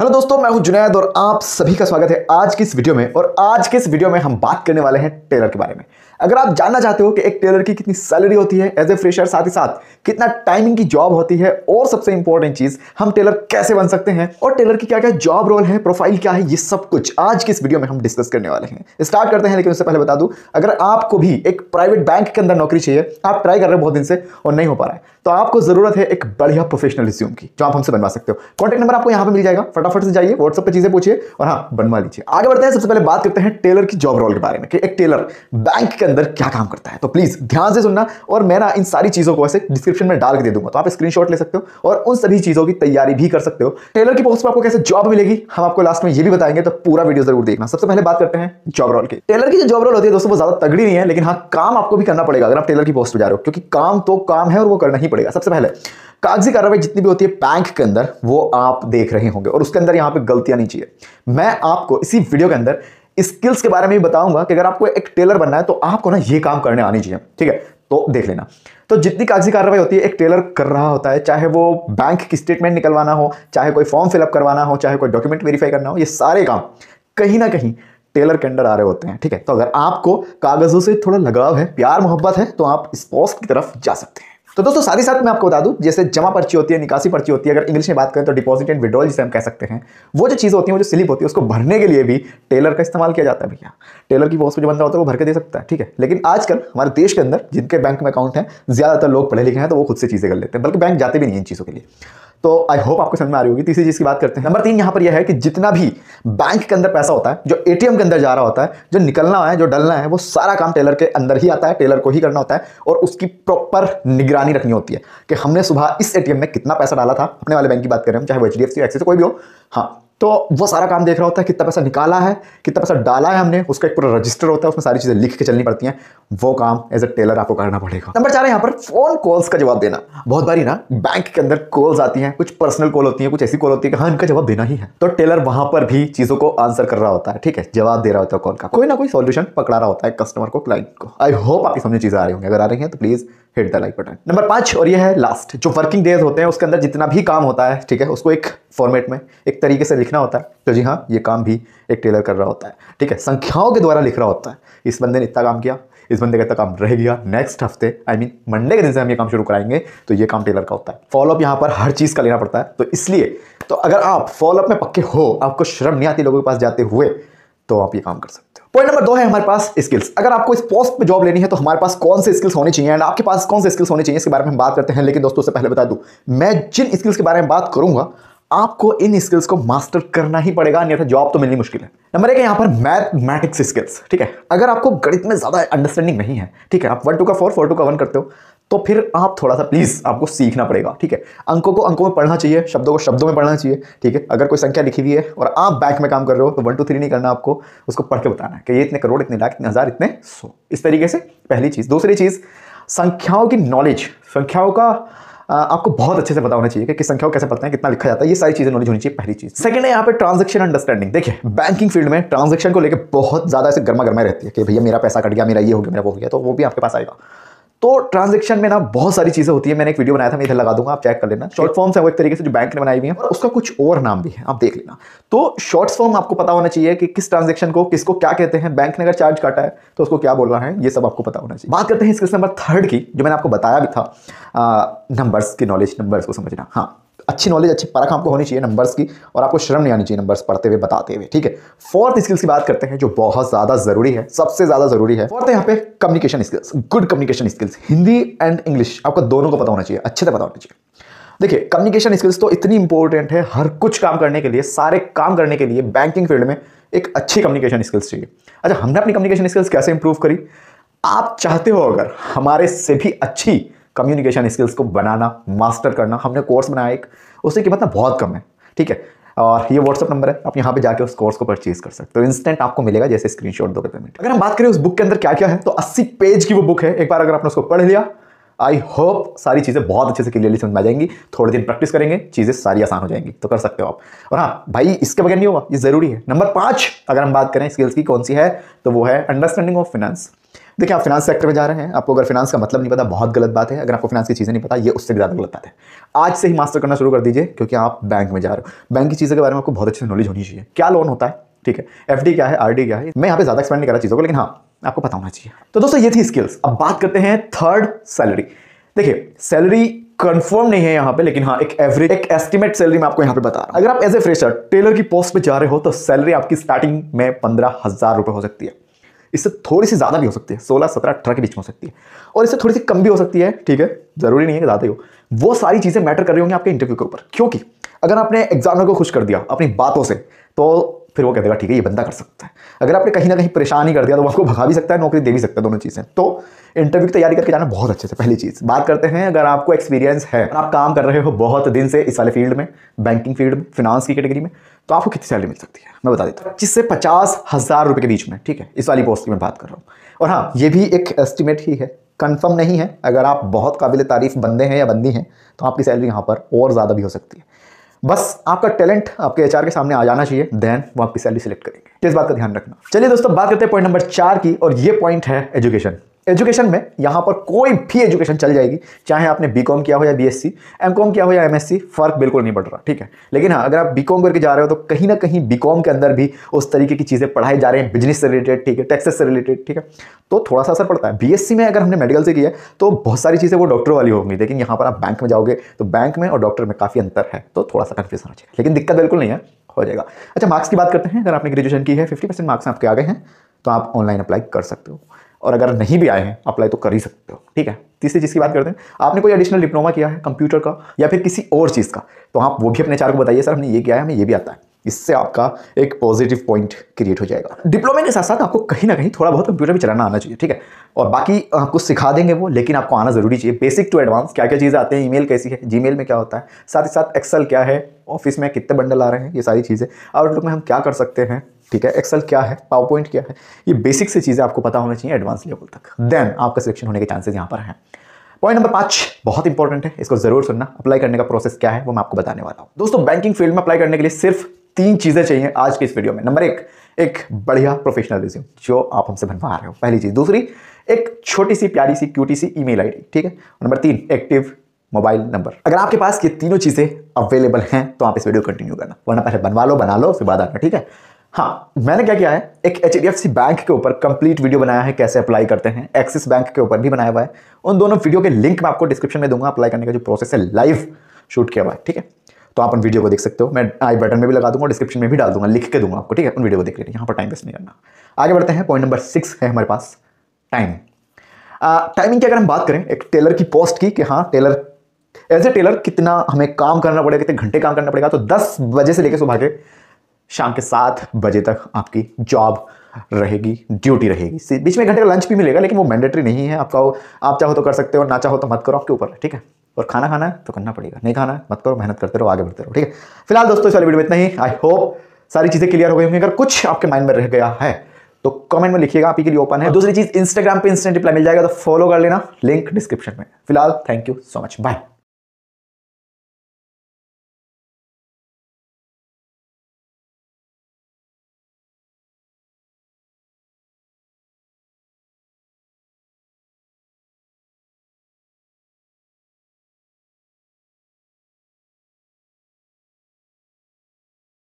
hello दोस्तों मैं हूं जुनैद और आप सभी का स्वागत है आज की इस वीडियो में और आज के इस वीडियो में हम बात करने वाले हैं टेलर के बारे में अगर आप जानना चाहते हो कि एक टेलर की कितनी सैलरी होती है एज ए फ्रेशर साथ ही साथ कितना टाइमिंग की जॉब होती है और सबसे इंपॉर्टेंट चीज हम टेलर कैसे बन सकते हैं और टेलर की क्या क्या जॉब रोल है प्रोफाइल क्या है ये सब कुछ आज की इस वीडियो में हम डिस्कस करने वाले हैं स्टार्ट करते हैं लेकिन उससे पहले बता दू अगर आपको भी एक प्राइवेट बैंक के अंदर नौकरी चाहिए आप ट्राई कर रहे हो बहुत दिन से और नहीं हो पा रहा है तो आपको जरूरत है एक बढ़िया प्रोफेशनल रिज्यूम की जो आप हमसे बनवा सकते हो कॉन्टेक्ट नंबर आपको यहाँ पर मिल जाएगा फटाफट से जाइए व्हाट्सअप पर चीजें पूछिए और हाँ बनवा लीजिए आगे बढ़ते हैं सबसे पहले बात करते हैं टेलर की जॉब रोल के बारे में कि एक टेलर बैंक इसके अंदर क्या काम करता है तो प्लीज़ ध्यान से सुनना और मैं ना इन सारी चीज़ों को ऐसे डिस्क्रिप्शन में डाल के दे दूंगा तो आप स्क्रीनशॉट ले सकते हो और उन सभी चीज़ों की तैयारी भी कर सकते हो टेलर की पोस्ट पर आपको कैसे जॉब मिलेगी हम आपको लास्ट में ये भी बताएंगे तो पूरा वीडियो जरूर देखना सबसे पहले बात करते हैं जॉब रोल की टेलर की जो जॉब रोल होती है दोस्तों वो ज़्यादा तगड़ी नहीं है लेकिन हाँ काम आपको भी करना पड़ेगा अगर आप टेलर की पोस्ट पर जा रहे हो क्योंकि काम तो काम है और वो करना ही पड़ेगा सबसे पहले कागजी कार्रवाई जितनी भी होती है बैंक के अंदर वो आप देख रहे होंगे और उसके अंदर यहां पे गलतियां नहीं चाहिए मैं आपको इसी वीडियो के अंदर स्किल्स के बारे में भी बताऊंगा कि अगर आपको एक टेलर बनना है तो आपको ना ये काम करने आनी चाहिए ठीक है तो देख लेना तो जितनी कागजी कार्रवाई होती है एक टेलर कर रहा होता है चाहे वो बैंक की स्टेटमेंट निकलवाना हो चाहे कोई फॉर्म फिलअप करवाना हो चाहे कोई डॉक्यूमेंट वेरीफाई करना हो ये सारे काम कहीं ना कहीं टेलर के अंडर आ रहे होते हैं ठीक है तो अगर आपको कागज़ों से थोड़ा लगाव है प्यार मोहब्बत है तो आप इस पोस्ट की तरफ जा सकते हैं तो दोस्तों साथ ही साथ मैं आपको बता दूं जैसे जमा पर्ची होती है निकासी पर्ची होती है अगर इंग्लिश में बात करें तो डिपॉजिट एंड विड्रॉल जिसे हम कह सकते हैं वो जो चीज़ होती है वो जो स्लिप होती है उसको भरने के लिए भी टेलर का इस्तेमाल किया जाता है भैया टेलर की पोस्ट जो बंदा होता है वो भर के दे सकता है ठीक है लेकिन आजकल हमारे देश के अंदर जिनके बैंक में अकाउंट है ज़्यादातर लोग पढ़े लिखे हैं तो वो खुद से चीज़ें कर लेते हैं बल्कि बैंक जाते भी नहीं इन चीज़ों के लिए तो आई होप आपको समझ में आ रही होगी तीसरी चीज़ की बात करते हैं नंबर तीन यहां पर यह है कि जितना भी बैंक के अंदर पैसा होता है जो एटीएम के अंदर जा रहा होता है जो निकलना है जो डलना है वो सारा काम टेलर के अंदर ही आता है टेलर को ही करना होता है और उसकी प्रॉपर निगरानी रखनी होती है कि हमने सुबह इस ए में कितना पैसा डाला था अपने वाले बैंक की बात करें हम चाहे वो H D F C Axis कोई भी हो हाँ तो वो सारा काम देख रहा होता है कितना पैसा निकाला है कितना पैसा डाला है हमने उसका एक पूरा रजिस्टर होता है उसमें सारी चीज़ें लिख के चलनी पड़ती हैं वो काम एज अ टेलर आपको करना पड़ेगा नंबर चार यहाँ पर फोन कॉल्स का जवाब देना बहुत बारी ना बैंक के अंदर कॉल्स आती हैं कुछ पर्सनल कॉल होती है कुछ ऐसी कॉल होती है हाँ इनका जवाब देना ही है तो टेलर वहां पर भी चीज़ों को आंसर कर रहा होता है ठीक है जवाब दे रहा होता है कॉल का कोई ना कोई सोल्यूशन पकड़ा रहा होता है कस्टमर को क्लाइंट को आई होप आपकी समझ चीज़ें आ रही होंगी अगर आ रही हैं तो please hit the like button number पाँच और ये है लास्ट जो वर्किंग डेज होते हैं उसके अंदर जितना भी काम होता है ठीक है उसको एक फॉर्मेट में एक तरीके से लिखना होता है तो जी हाँ ये काम भी एक टेलर कर रहा होता है ठीक है संख्याओं के द्वारा लिख रहा होता है इस बंदे ने इतना काम किया इस बंदे का इतना काम रह गया नेक्स्ट हफ्ते आई मीन मंडे के दिन से हम ये काम शुरू कराएंगे तो ये काम टेलर का होता है फॉलोअप यहाँ पर हर चीज़ का लेना पड़ता है तो इसलिए तो अगर आप फॉलोअप में पक्के हो आपको शर्म नहीं आती लोगों के पास जाते हुए तो आप ये काम कर सकते पॉइंट नंबर दो है हमारे पास स्किल्स अगर आपको इस पोस्ट पे जॉब लेनी है तो हमारे पास कौन से स्किल्स होने चाहिए एंड आपके पास कौन से स्किल्स होने चाहिए इसके बारे में हम बात करते हैं लेकिन दोस्तों से पहले बता दूं मैं जिन स्किल्स के बारे में बात करूंगा आपको इन स्किल्स को मास्टर करना ही पड़ेगा अन्यथा जॉब तो मिलनी मुश्किल है नंबर एक है यहाँ पर मैथमेटिक्स स्किल्स ठीक है अगर आपको गणित में ज़्यादा अंडरस्टैंडिंग नहीं है ठीक है आप वन टू का फोर फोर टू का वन करते हो तो फिर आप थोड़ा सा प्लीज़ आपको सीखना पड़ेगा ठीक है अंकों को अंकों में पढ़ना चाहिए शब्दों को शब्दों में पढ़ना चाहिए ठीक है अगर कोई संख्या लिखी हुई है और आप बैंक में काम कर रहे हो तो वन टू थ्री नहीं करना आपको उसको पढ़ के बताना है कि ये इतने करोड़ इतने लाख इतने हज़ार इतने सौ इस तरीके से पहली चीज़ दूसरी चीज़ संख्याओं की नॉलेज संख्याओं का आपको बहुत अच्छे से पता होना चाहिए कि, संख्या संख्याओं कैसे पता है कितना लिखा जाता है ये सारी चीज़ें नॉलेज होनी चाहिए पहली चीज़ सेकंड है यहाँ पे ट्रांजैक्शन अंडरस्टैंडिंग देखिए बैंकिंग फील्ड में ट्रांजैक्शन को लेकर बहुत ज़्यादा ऐसे गर्मा गर्मा रहती है कि भैया मेरा पैसा कट गया मेरा ये हो गया मेरा वो हो गया तो वो भी आपके पास आएगा तो ट्रांजेक्शन में ना बहुत सारी चीज़ें होती है मैंने एक वीडियो बनाया था मैं इधर लगा दूंगा आप चेक कर लेना शॉर्ट फॉर्म्स है वो एक तरीके से जो बैंक ने बनाई हुई है और उसका कुछ और नाम भी है आप देख लेना तो शॉर्ट फॉर्म आपको पता होना चाहिए कि किस ट्रांजेक्शन को किसको क्या कहते हैं बैंक ने अगर चार्ज काटा है तो उसको क्या बोल रहा है ये सब आपको पता होना चाहिए बात करते हैं इस नंबर थर्ड की जो मैंने आपको बताया भी था नंबर्स की नॉलेज नंबर्स को समझना हाँ अच्छी नॉलेज अच्छी परख आपको होनी चाहिए नंबर्स की और आपको शर्म नहीं आनी चाहिए नंबर्स पढ़ते हुए बताते हुए ठीक है फोर्थ स्किल्स की बात करते हैं जो बहुत ज़्यादा ज़रूरी है सबसे ज़्यादा ज़रूरी है फोर्थ यहाँ पे communication skills good communication skills Hindi and English आपको दोनों को पता होना चाहिए अच्छे से पता होना चाहिए देखिए कम्युनिकेशन स्किल्स तो इतनी इंपॉर्टेंट है हर कुछ काम करने के लिए सारे काम करने के लिए बैंकिंग फील्ड में एक अच्छी कम्युनिकेशन स्किल्स चाहिए अच्छा हमने अपनी कम्युनिकेशन स्किल्स कैसे इंप्रूव करी आप चाहते हो अगर हमारे से भी अच्छी कम्युनिकेशन स्किल्स को बनाना मास्टर करना हमने कोर्स बनाया एक उसकी कीमत ना बहुत कम है ठीक है और ये व्हाट्सअप नंबर है आप यहाँ पे जाके उस कोर्स को परचेज कर सकते हो इंस्टेंट आपको मिलेगा जैसे स्क्रीनशॉट दोगे पेमेंट अगर हम बात करें उस बुक के अंदर क्या क्या है तो 80 पेज की वो बुक है एक बार अगर आपने उसको पढ़ लिया आई होप सारी चीज़ें बहुत अच्छे से क्लियरली समझ में आ जाएंगी थोड़े दिन प्रैक्टिस करेंगे चीज़ें सारी आसान हो जाएंगी तो कर सकते हो आप और हाँ भाई इसके बगैर नहीं होगा ये ज़रूरी है नंबर पाँच अगर हम बात करें स्किल्स की कौन सी है तो वो है अंडरस्टैंडिंग ऑफ फिनेंस देखिए आप फिनांस सेक्टर में जा रहे हैं आपको अगर फिनांस का मतलब नहीं पता बहुत गलत बात है अगर आपको फिनांस की चीज़ें नहीं पता ये उससे ज़्यादा गलत बात है आज से ही मास्टर करना शुरू कर दीजिए क्योंकि आप बैंक में जा रहे हो बैंक की चीज़ों के बारे में आपको बहुत अच्छी नॉलेज होनी चाहिए क्या लोन होता है ठीक है एफ क्या है आर क्या है मैं यहाँ पे ज़्यादा एक्सपेंड नहीं कर रहा चीज़ों को लेकिन हाँ आपको पता होना चाहिए तो दोस्तों ये थी स्किल्स अब बात करते हैं थर्ड सैलरी देखिए सैलरी कंफर्म नहीं है यहाँ पे लेकिन हाँ एक एवरेज एक एस्टिमेट सैलरी मैं आपको यहाँ पे बता रहा हूँ अगर आप एज ए फ्रेशर टेलर की पोस्ट पे जा रहे हो तो सैलरी आपकी स्टार्टिंग में पंद्रह हजार रुपए हो सकती है इससे थोड़ी सी ज़्यादा भी हो सकती है सोलह सत्रह अठारह के बीच में हो सकती है और इससे थोड़ी सी कम भी हो सकती है ठीक है ज़रूरी नहीं है कि ज़्यादा ही हो वो सारी चीज़ें मैटर कर रही होंगी आपके इंटरव्यू के ऊपर क्योंकि अगर आपने एग्जामिनर को खुश कर दिया अपनी बातों से तो फिर वो कह देगा ठीक है ये बंदा कर सकता है अगर आपने कहीं ना कहीं परेशान ही कर दिया तो वो आपको भगा भी सकता है नौकरी दे भी सकता है दोनों चीज़ें तो इंटरव्यू की तैयारी करके जाना बहुत अच्छे से पहली चीज़ बात करते हैं अगर आपको एक्सपीरियंस है आप काम कर रहे हो बहुत दिन से इस वाले फील्ड में बैंकिंग फील्ड में फिनांस की कैटेगरी में तो आपको कितनी सैलरी मिल सकती है मैं बता देता हूँ पच्चीस से पचास हज़ार रुपये के बीच में ठीक है इस वाली पोस्ट की मैं बात कर रहा हूँ और हाँ ये भी एक एस्टिमेट ही है कन्फर्म नहीं है अगर आप बहुत काबिल तारीफ बंदे हैं या बंदी हैं तो आपकी सैलरी यहाँ पर और ज़्यादा भी हो सकती है बस आपका टैलेंट आपके एचआर के सामने आ जाना चाहिए देन वो आपकी सैलरी सिलेक्ट करेंगे तो इस बात का ध्यान रखना चलिए दोस्तों बात करते हैं पॉइंट नंबर चार की और ये पॉइंट है एजुकेशन एजुकेशन में यहाँ पर कोई भी एजुकेशन चल जाएगी चाहे आपने बी कॉम किया हो या B S C M com किया हो या एमएससी फर्क बिल्कुल नहीं पड़ रहा ठीक है लेकिन हाँ अगर आप बीकॉम करके जा रहे हो तो कहीं ना कहीं बीकॉम के अंदर भी उस तरीके की चीज़ें पढ़ाई जा रही हैं बिजनेस से रिलेटेड ठीक है टैक्सेस से रिलेटेड ठीक है तो थोड़ा सा असर पड़ता है बी एस सी में अगर हमने मेडिकल से किया तो बहुत सारी चीज़ें वो डॉक्टर वाली होंगी लेकिन यहाँ पर आप बैंक में जाओगे तो बैंक में और डॉक्टर में काफ़ी अंतर है तो थोड़ा सा कन्फ्यूजन हो जाएगा लेकिन दिक्कत बिल्कुल नहीं है हो जाएगा अच्छा मार्क्स की बात करते हैं अगर आपने ग्रेजुएशन की है फिफ्टी परसेंट मार्क्स आपके आ गए हैं तो आप ऑनलाइन अप्लाई कर सकते हो और अगर नहीं भी आए हैं अप्लाई तो कर ही सकते हो ठीक है तीसरी चीज़ की बात करते हैं आपने कोई एडिशनल डिप्लोमा किया है कंप्यूटर का या फिर किसी और चीज़ का तो आप वो भी अपने चार को बताइए सर हमने ये किया है हमें ये भी आता है इससे आपका एक पॉजिटिव पॉइंट क्रिएट हो जाएगा डिप्लोमे के साथ साथ आपको कहीं ना कहीं थोड़ा बहुत कंप्यूटर भी चलाना आना चाहिए ठीक है और बाकी आपको सिखा देंगे वो लेकिन आपको आना जरूरी चाहिए बेसिक टू एडवांस क्या क्या चीज़ें आते हैं ईमेल कैसी है जीमेल में क्या होता है साथ ही साथ एक्सल क्या है ऑफिस में कितने बंडल आ रहे हैं ये सारी चीज़ें आउटलुक में हम क्या कर सकते हैं ठीक है एक्सेल क्या है पावर पॉइंट क्या है ये बेसिक से चीज़ें आपको पता होना चाहिए एडवांस लेवल तक देन आपका सिलेक्शन होने के चांसेस यहाँ पर हैं पॉइंट नंबर पांच बहुत इंपॉर्टेंट है इसको जरूर सुनना अप्लाई करने का प्रोसेस क्या है वो मैं आपको बताने वाला हूँ दोस्तों बैंकिंग फील्ड में अप्लाई करने के लिए सिर्फ तीन चीज़ें चाहिए आज के इस वीडियो में नंबर एक एक बढ़िया प्रोफेशनल रिज्यूम जो आप हमसे बनवा रहे हो पहली चीज़ दूसरी एक छोटी सी प्यारी सी क्यूटी सी ईमेल आईडी ठीक है नंबर तीन एक्टिव मोबाइल नंबर अगर आपके पास ये तीनों चीज़ें अवेलेबल हैं तो आप इस वीडियो कंटिन्यू करना वरना पहले बनवा लो बना लो उसके बाद आना ठीक है हाँ मैंने क्या किया है एक एच बैंक के ऊपर कंप्लीट वीडियो बनाया है कैसे अप्लाई करते हैं एक्सिस बैंक के ऊपर भी बनाया हुआ है उन दोनों वीडियो के लिंक मैं आपको डिस्क्रिप्शन में दूंगा अप्लाई करने का जो प्रोसेस है लाइव शूट किया हुआ है ठीक है तो आप उन वीडियो को देख सकते हो मैं आई बटन में भी लगा दूंगा डिस्क्रिप्शन में भी डाल दूंगा लिख के दूंगा आपको ठीक है उन वीडियो को देख लेना यहाँ पर टाइम वेस्ट नहीं करना आगे बढ़ते हैं पॉइंट नंबर सिक्स है हमारे पास टाइम टाइमिंग की अगर हम बात करें एक टेलर की पोस्ट की कि हाँ टेलर एज ए टेलर कितना हमें काम करना पड़ेगा कितने घंटे काम करना पड़ेगा तो दस बजे से लेकर सुबह के शाम के सात बजे तक आपकी जॉब रहेगी ड्यूटी रहेगी बीच में घंटे का लंच भी मिलेगा लेकिन वो मैंडेटरी नहीं है आपका आप चाहो तो कर सकते हो ना चाहो तो मत करो आपके ऊपर ठीक है और खाना खाना है तो करना पड़ेगा नहीं खाना है मत करो मेहनत करते रहो आगे बढ़ते रहो ठीक है फिलहाल दोस्तों इस वाली वीडियो में इतना ही आई होप सारी चीज़ें क्लियर हो गई होंगी अगर कुछ आपके माइंड में रह गया है तो कमेंट में लिखिएगा आपके लिए ओपन है दूसरी चीज़ इंस्टाग्राम पे इंस्टेंट रिप्लाई मिल जाएगा तो फॉलो कर लेना लिंक डिस्क्रिप्शन में फिलहाल thank you so much bye